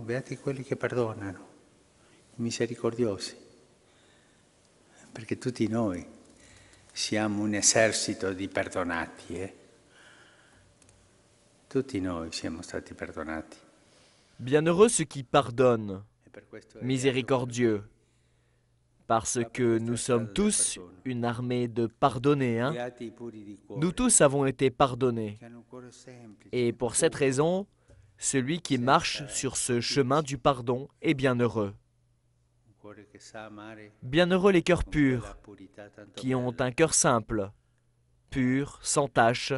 Beati quelli che perdonano, i misericordiosi, perché tutti noi siamo un esercito di perdonati, eh? tutti noi siamo stati perdonati. Bienheureux ceux qui pardonnent, e miséricordieux, parce que nous sommes tous une armée de pardonnés. Hein? Nous tous avons été pardonnés. Et pour cette raison, celui qui marche sur ce chemin du pardon est bienheureux. Bienheureux les cœurs purs, qui ont un cœur simple, pur, sans tache,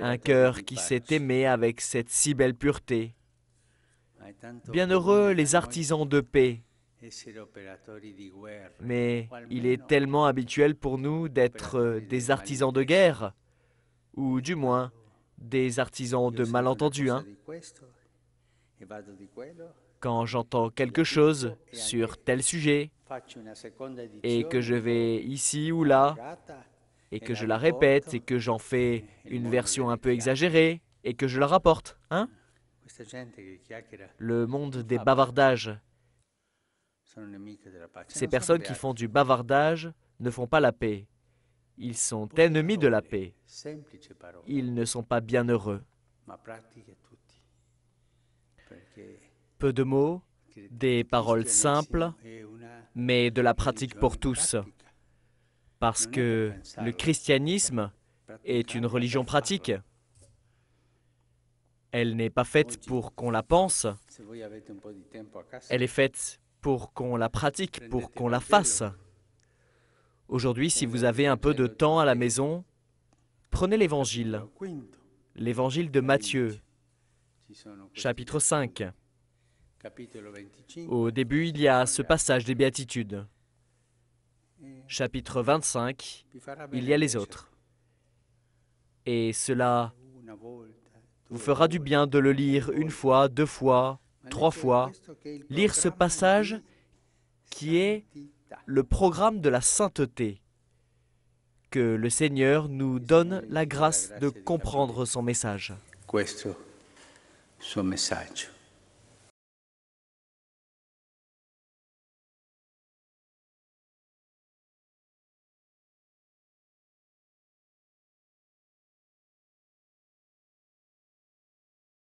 un cœur qui s'est aimé avec cette si belle pureté. Bienheureux les artisans de paix, mais il est tellement habituel pour nous d'être des artisans de guerre, ou du moins des artisans de malentendus. Hein. E Quand j'entends quelque chose e sur tel sujet et que je vais ici ou là et e que je la répète et que j'en fais une version un peu exagérée et que je la rapporte, hein Le monde des bavardages. Ces personnes qui font du bavardage ne font pas la paix. Ils sont ennemis de la paix. Ils ne sont pas bien heureux. Peu de mots, des paroles simples, mais de la pratique pour tous. Parce que le christianisme est une religion pratique. Elle n'est pas faite pour qu'on la pense. Elle est faite pour qu'on la pratique, pour qu'on la fasse. Aujourd'hui, si vous avez un peu de temps à la maison, prenez l'évangile, l'évangile de Matthieu, chapitre 5. Au début, il y a ce passage des béatitudes. Chapitre 25, il y a les autres. Et cela vous fera du bien de le lire une fois, deux fois, trois fois. Lire ce passage qui est le programme de la sainteté. Que le Seigneur nous donne la grâce de comprendre son message.